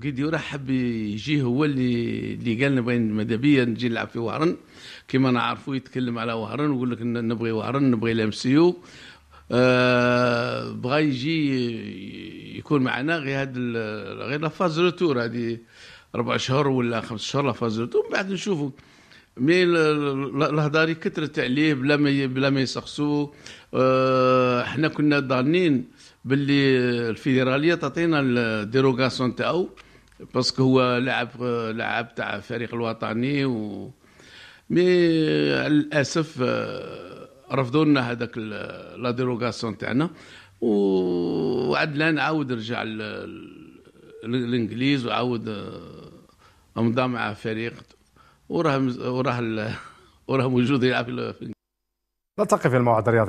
جديورا حب يجي هو اللي اللي قال نبغي ماذا بيا نجي نلعب في وهران كما نعرفوا يتكلم على وهران ويقول لك نبغي وهران نبغي لامسيو آه بغى يجي يكون معنا غير هاد غير لافاز روتور هادي اربع شهور ولا خمس شهور لافاز روتور من بعد نشوفوا مي الهضاري كثرت عليه بلا ما بلا ما يسخسو آه حنا كنا ضانين باللي الفيدراليه تعطينا الديروغاسيون تاعو باسكو هو لاعب لاعب تاع الفريق الوطني و مي للاسف آه، رفضوا لنا هذاك لا ديروغاسيون تاعنا الان عاود رجع للانجليز وعاود آه، امضى مع فريق وراه وراه وراه موجود يلعب في نلتقي في الموعد الرياضي